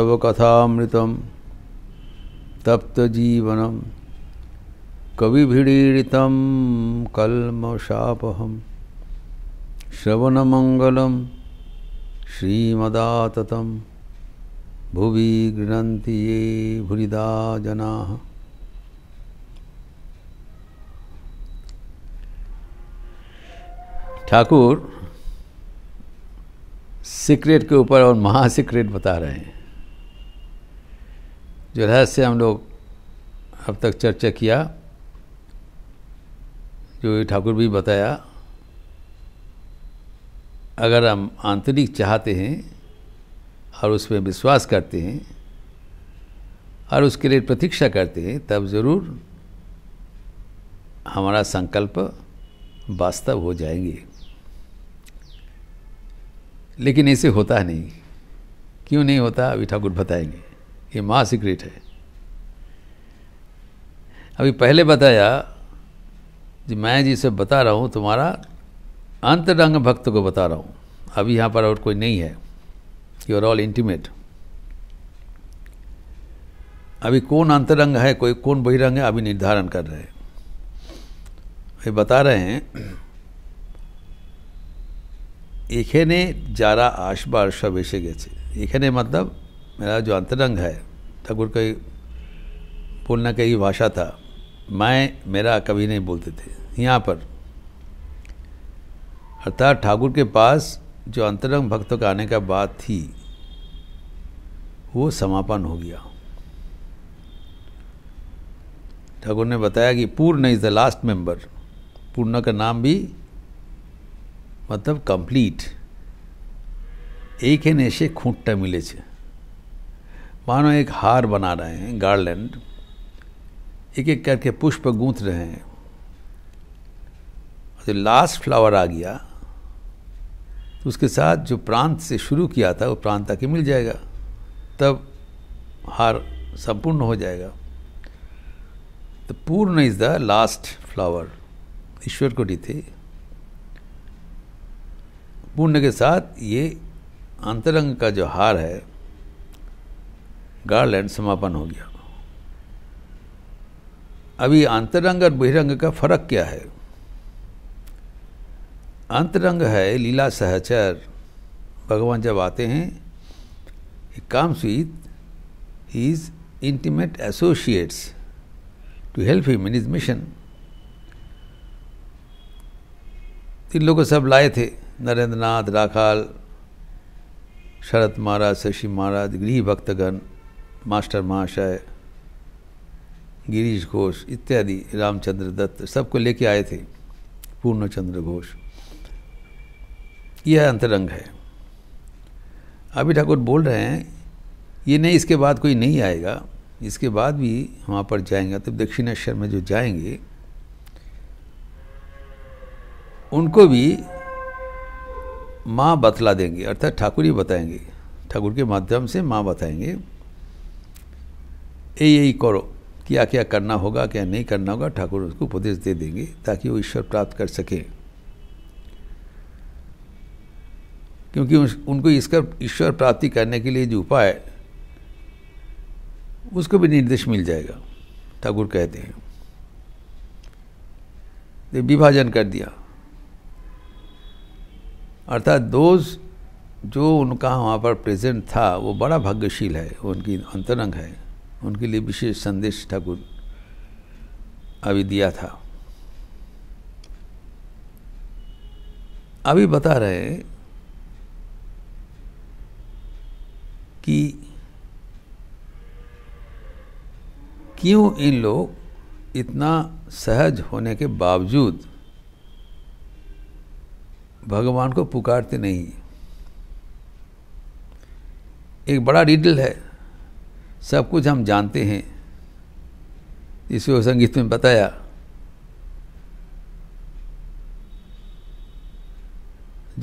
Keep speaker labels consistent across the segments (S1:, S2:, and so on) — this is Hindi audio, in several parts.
S1: तव कथामृतं तप्तजीवनं कविभिडीडितं कल्मषापहं श्रवणमंगल श्रीमदात भुवि गृहती ये भुरीदा जना ठाकुर सीक्रेट के ऊपर और महासिक्रेट बता रहे हैं जो रहस्य हम लोग अब तक चर्चा किया जो ठाकुर भी बताया अगर हम आंतरिक चाहते हैं और उसमें विश्वास करते हैं और उसके लिए प्रतीक्षा करते हैं तब ज़रूर हमारा संकल्प वास्तव हो जाएंगे लेकिन ऐसे होता नहीं क्यों नहीं होता अभी ठाकुर बताएंगे ये माँ सीक्रेट है अभी पहले बताया जी मैं जी से बता रहा हूँ तुम्हारा अंतरंग भक्त को बता रहा हूँ अभी यहाँ पर और कोई नहीं है यू आर ऑल इंटीमेट अभी कौन अंतरंग है कोई कौन बहिरंग है अभी निर्धारण कर रहे हैं ये बता रहे हैं এখানে যারা আসবার সব এসে গেছে मतलब मेरा जो अंतरंग है ठाकुर का बोलना का ही भाषा था मैं मेरा कभी नहीं बोलते थे यहाँ पर अर्थात ठाकुर के पास जो अंतरंग भक्तों का आने का बात थी वो समापन हो गया ठाकुर ने बताया कि पूर्ण इज द लास्ट मेंबर पूर्ण का नाम भी मतलब कंप्लीट एक है नेशे खूंटा मिले छे मानो एक हार बना रहे हैं गार्लैंड एक एक करके पुष्प गूंथ रहे हैं जो लास्ट फ्लावर आ गया तो उसके साथ जो प्रांत से शुरू किया था वो प्रांत ही मिल जाएगा तब हार संपूर्ण हो जाएगा तो पूर्ण इज द लास्ट फ्लावर ईश्वर को कोटि थे पूर्ण के साथ ये अंतरंग का जो हार है गार्लैंड समापन हो गया अभी अंतरंग और बहिरंग का फर्क क्या है अंतरंग है लीला सहचर भगवान जब आते हैं काम sweet his intimate associates to help him in his mission इन लोगों सब लाए थे नरेंद्र नाथ राखाल शरद महाराज शशि महाराज गृह भक्तगण मास्टर महाशय गिरीश घोष इत्यादि रामचंद्र दत्त सबको लेके आए थे पूर्णचंद्र घोष यह अंतरंग है अभी ठाकुर बोल रहे हैं ये नहीं इसके बाद कोई नहीं आएगा इसके बाद भी वहाँ पर जाएंगे तो दक्षिणेश्वर में जो जाएंगे उनको भी माँ बतला देंगे अर्थात ठाकुर ही बताएंगे ठाकुर के माध्यम से माँ बताएंगे यही करो क्या क्या करना होगा क्या नहीं करना होगा ठाकुर उसको उपदेश दे देंगे ताकि वो ईश्वर प्राप्त कर सकें क्योंकि उनको इसका ईश्वर प्राप्ति करने के लिए जो उपाय उसको भी निर्देश मिल जाएगा ठाकुर कहते हैं विभाजन कर दिया अर्थात दोज जो उनका वहाँ पर प्रेजेंट था वो बड़ा भाग्यशील है उनकी अंतरंग है उनके लिए विशेष संदेश ठाकुर अभी दिया था अभी बता रहे हैं कि क्यों इन लोग इतना सहज होने के बावजूद भगवान को पुकारते नहीं एक बड़ा डिटेल है सब कुछ हम जानते हैं इसी संगीत में बताया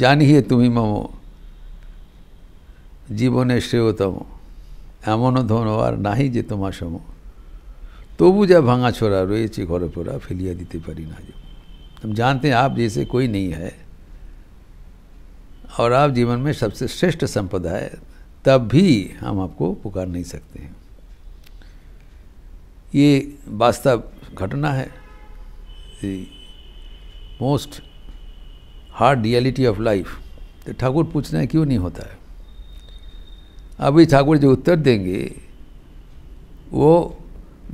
S1: जान ही तुम ही ममो जीवन श्रेयतम एमनो धन और ना ही जे तुमासम तबु तो जा भांगा छोड़ा रही ची घर पोरा फिलिया दीते परि ना जो हम जानते हैं आप जैसे कोई नहीं है और आप जीवन में सबसे श्रेष्ठ संपदा है तब भी हम आपको पुकार नहीं सकते हैं ये वास्तव घटना है most hard reality of life तो ठाकुर पूछ रहे हैं क्यों नहीं होता है अभी ठाकुर जो उत्तर देंगे वो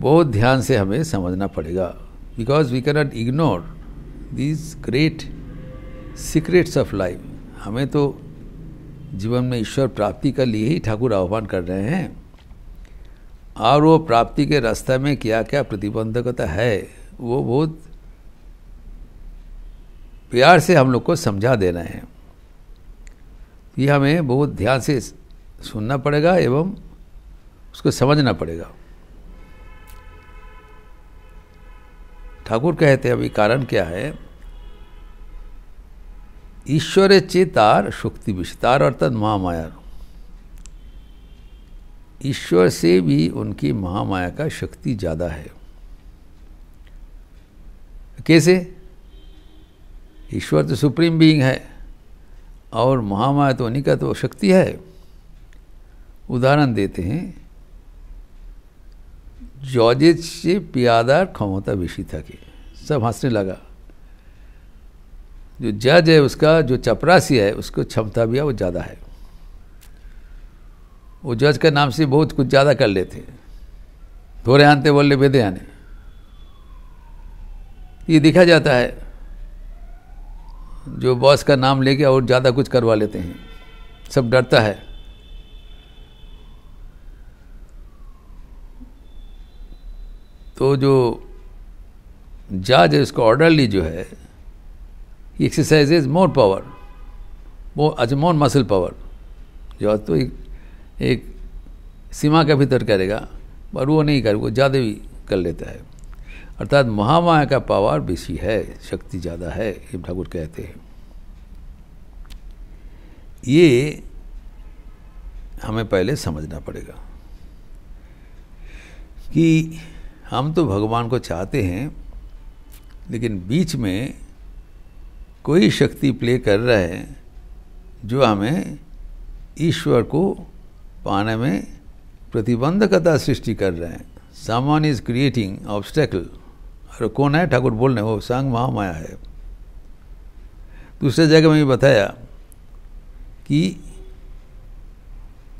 S1: बहुत ध्यान से हमें समझना पड़ेगा because we cannot ignore these great secrets of life हमें तो जीवन में ईश्वर प्राप्ति के लिए ही ठाकुर आह्वान कर रहे हैं और वो प्राप्ति के रास्ते में क्या क्या प्रतिबंधकता है वो बहुत प्यार से हम लोग को समझा देना है ये हमें बहुत ध्यान से सुनना पड़ेगा एवं उसको समझना पड़ेगा ठाकुर कहते हैं अभी कारण क्या है ईश्वर चे तार शक्ति विषय तार अर्थात महामाया ईश्वर से भी उनकी महामाया का शक्ति ज़्यादा है कैसे ईश्वर तो सुप्रीम बीइंग है और महामाया तो उन्हीं का तो शक्ति है उदाहरण देते हैं जॉर्जेज से पियादार क्षमता था थके सब हंसने लगा जो जज है उसका जो चपरासी है उसको क्षमता भी है वो ज़्यादा है वो जज के नाम से बहुत कुछ ज़्यादा कर लेते हैं थोड़े आनते बोले बेदे आने ये देखा जाता है जो बॉस का नाम लेके और ज़्यादा कुछ करवा लेते हैं सब डरता है तो जो जज है उसका ऑर्डरली जो है he exercises more power, more, अच्छा more muscle power. जो तो एक, एक सीमा के भीतर करेगा पर वो नहीं कर वो ज़्यादा भी कर लेता है अर्थात महामाया का पावर बेसी है शक्ति ज़्यादा है ये ठाकुर कहते हैं ये हमें पहले समझना पड़ेगा कि हम तो भगवान को चाहते हैं लेकिन बीच में कोई शक्ति प्ले कर रहा है जो हमें ईश्वर को पाने में प्रतिबंधकता सृष्टि कर रहे हैं सामान इज क्रिएटिंग ऑब्स्टेकल और कौन है ठाकुर बोल रहे वो सांग महामाया है दूसरे जगह में बताया कि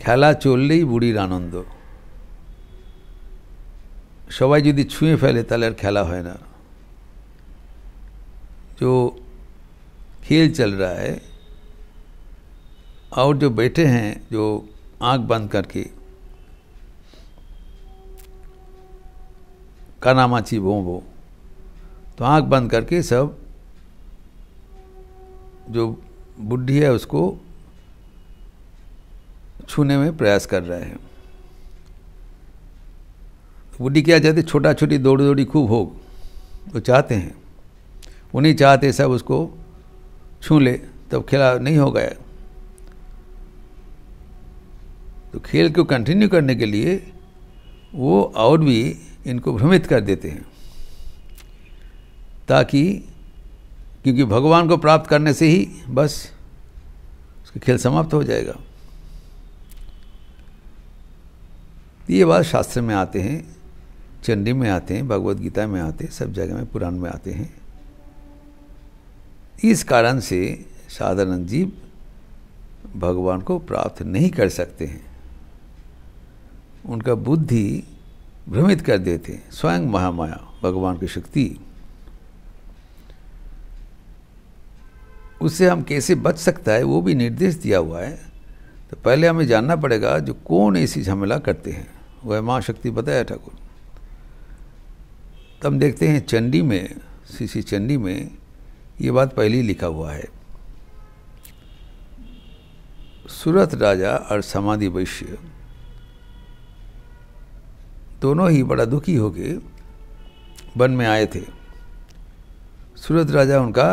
S1: खेला चल ले আনন্দ সবাই যদি ছুঁয়ে छुए তাহলে तेल खेला है ना जो खेल चल रहा है और जो बैठे हैं जो आंख बंद करके कानामाची वो वो तो आंख बंद करके सब जो बुढ़ी है उसको छूने में प्रयास कर रहे हैं बुढ़ी क्या चाहते छोटा छोटी दौड़ी दौड़ी खूब हो वो चाहते हैं उन्हीं चाहते सब उसको छू ले तब खेला नहीं हो गया तो खेल को कंटिन्यू करने के लिए वो और भी इनको भ्रमित कर देते हैं ताकि क्योंकि भगवान को प्राप्त करने से ही बस उसका खेल समाप्त हो जाएगा ये बात शास्त्र में आते हैं चंडी में आते हैं भगवत गीता में आते हैं सब जगह में पुराण में आते हैं इस कारण से साधारण जीव भगवान को प्राप्त नहीं कर सकते हैं उनका बुद्धि भ्रमित कर देते हैं स्वयं महामाया भगवान की शक्ति उससे हम कैसे बच सकता है वो भी निर्देश दिया हुआ है तो पहले हमें जानना पड़ेगा जो कौन ऐसी झमेला करते हैं वह माँ शक्ति बताया ठाकुर तब देखते हैं चंडी में श्री श्री चंडी में ये बात पहले ही लिखा हुआ है सूरत राजा और समाधि वैश्य दोनों ही बड़ा दुखी होके वन में आए थे सूरत राजा उनका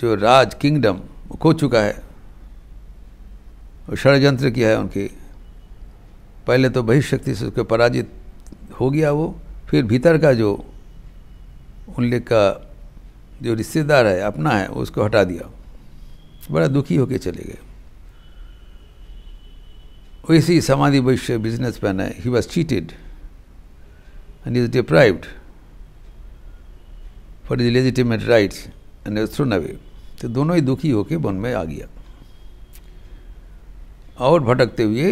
S1: जो राज किंगडम वो खो चुका है और षडयंत्र किया है उनके पहले तो बहिशक्ति से उसके पराजित हो गया वो फिर भीतर का जो उनले का जो रिश्तेदार है अपना है उसको हटा दिया बड़ा दुखी होके चले गए वैसे समाधि वैश्य बिजनेस मैन है he was cheated and is deprived for his legitimate rights and is thrown away तो दोनों ही दुखी होकर वन में आ गया और भटकते हुए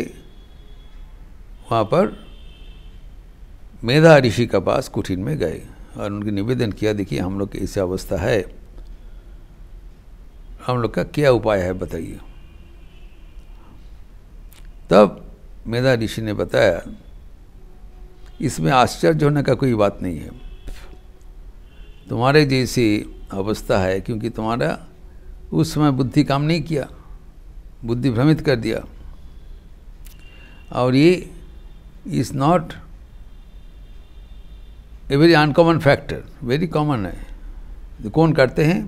S1: वहाँ पर मेधा ऋषि का पास कुठिन में गए और उनके निवेदन किया देखिए हम लोग की ऐसी अवस्था है हम लोग का क्या उपाय है बताइए तब मेधा ऋषि ने बताया इसमें आश्चर्य होने का कोई बात नहीं है तुम्हारे जैसी अवस्था है क्योंकि तुम्हारा उस समय बुद्धि काम नहीं किया बुद्धि भ्रमित कर दिया और ये is not a very uncommon factor very common है तो कौन करते हैं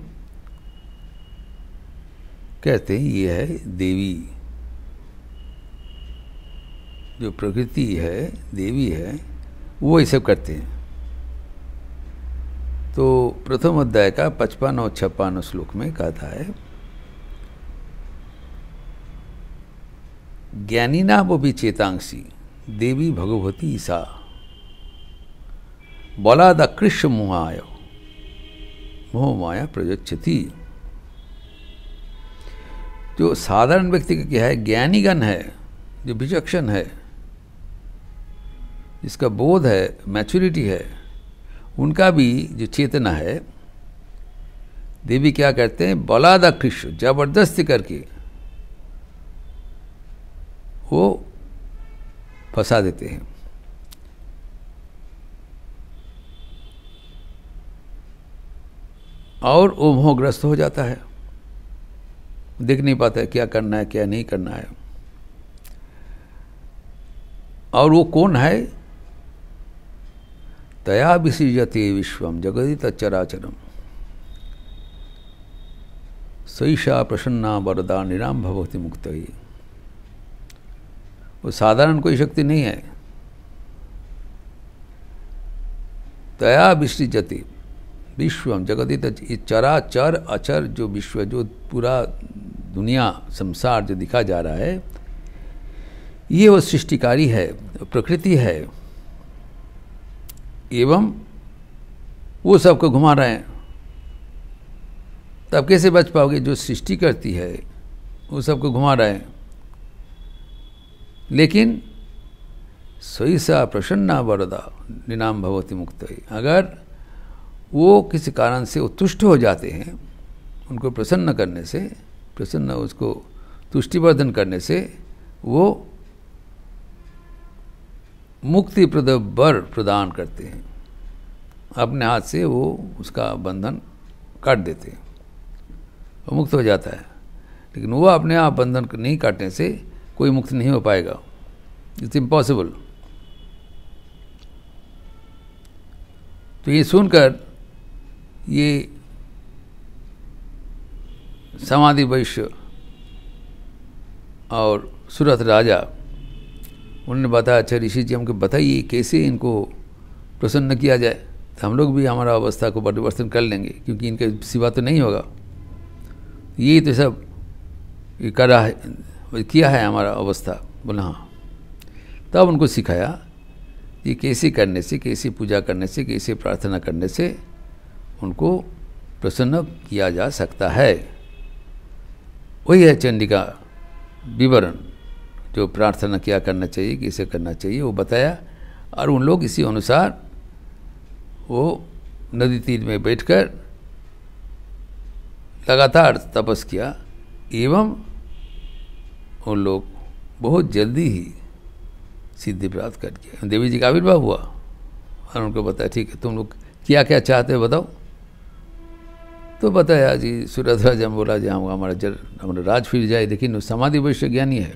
S1: कहते हैं ये है देवी जो प्रकृति है देवी है वो ये सब करते हैं तो प्रथम अध्याय का पचपन और छप्पन श्लोक में कहता है ज्ञानी ना वो भी चेतांशी देवी भगवती ईसा बला कृष्ण मोहाय मोह माया प्रयोच्छति जो साधारण व्यक्ति का क्या है ज्ञानीगण है जो विचक्षण है जिसका बोध है मैच्योरिटी है उनका भी जो चेतना है देवी क्या करते हैं बलादा कृष्ण जबरदस्ती करके वो फंसा देते हैं और मोहग्रस्त हो जाता है दिख नहीं पाता है क्या करना है क्या नहीं करना है और वो कौन है तया विसृजते विश्वम जगदित चराचरम सईषा प्रसन्ना वरदा निराम भगवती मुक्त ही वो साधारण कोई शक्ति नहीं है तया विसृजती विश्वम जगदित चरा चर अचर जो विश्व जो पूरा दुनिया संसार जो दिखा जा रहा है ये वो सृष्टिकारी है प्रकृति है एवं वो सबको घुमा रहे हैं तब कैसे बच पाओगे जो सृष्टि करती है वो सबको घुमा रहे हैं लेकिन सा प्रसन्ना वरदा निनाम भगवती मुक्त अगर वो किसी कारण से उत्तुष्ट हो जाते हैं उनको प्रसन्न करने से प्रसन्न उसको तुष्टिवर्धन करने से वो मुक्ति प्रद बर प्रदान करते हैं अपने हाथ से वो उसका बंधन काट देते हैं वो मुक्त हो जाता है लेकिन वो अपने आप बंधन नहीं काटने से कोई मुक्त नहीं हो पाएगा इट्स इम्पॉसिबल तो ये सुनकर ये समाधि वैश्य और सुरथ राजा उन्होंने बताया अच्छा ऋषि जी हमको बताइए कैसे इनको प्रसन्न किया जाए तो हम लोग भी हमारा अवस्था को परिवर्तन कर लेंगे क्योंकि इनके सिवा तो नहीं होगा ये तो सब ये करा है किया है हमारा अवस्था बोला हाँ तब उनको सिखाया कि कैसे करने से कैसे पूजा करने से कैसे प्रार्थना करने से उनको प्रसन्न किया जा सकता है वही है चंडिका विवरण जो प्रार्थना क्या करना चाहिए किसे करना चाहिए वो बताया और उन लोग इसी अनुसार वो नदी तीर में बैठकर लगातार तपस किया एवं उन लोग बहुत जल्दी ही सिद्धि प्राप्त कर गया देवी जी का आविर्भाव हुआ और उनको बताया ठीक है तुम लोग क्या क्या चाहते हो बताओ तो बताया जी सूरत हम बोला जी हम हाँ, हमारा जर हमारा राज फिर जाए लेकिन समाधि वैश्य ज्ञानी है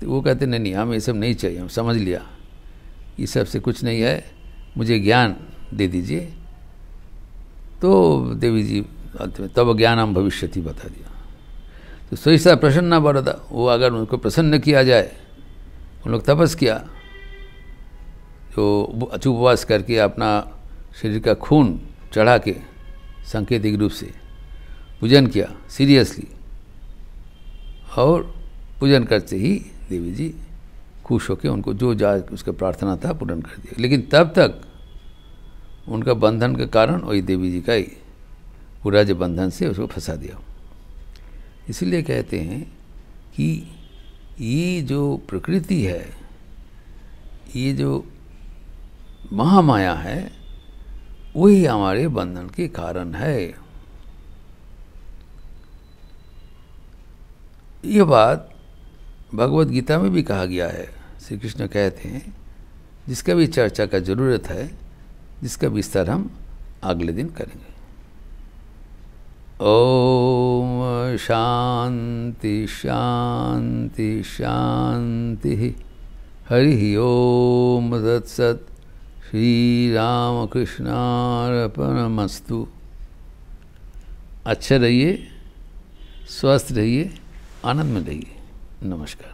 S1: तो वो कहते नहीं नहीं हमें ये सब नहीं चाहिए हम समझ लिया ये सब से कुछ नहीं है मुझे ज्ञान दे दीजिए तो देवी जी तब ज्ञान हम भविष्य थी बता दिया तो सहिष्ठा प्रसन्न बढ़ता वो अगर उनको प्रसन्न किया जाए उन लोग तपस किया जो तो अचूपवास करके अपना शरीर का खून चढ़ा के सांकेतिक रूप से पूजन किया सीरियसली और पूजन करते ही देवी जी खुश होकर उनको जो जा उसका प्रार्थना था पूर्ण कर दिया लेकिन तब तक उनका बंधन के कारण वही देवी जी का ही पूरा जो बंधन से उसको फंसा दिया इसलिए कहते हैं कि ये जो प्रकृति है ये जो महामाया है वही हमारे बंधन के कारण है ये बात भगवत गीता में भी कहा गया है श्री कृष्ण कहते हैं जिसका भी चर्चा का जरूरत है जिसका विस्तार हम अगले दिन करेंगे ओम शांति शांति शांति हरि ओम सत्सत मस्तु अच्छे रहिए स्वस्थ रहिए आनंद में रहिए नमस्कार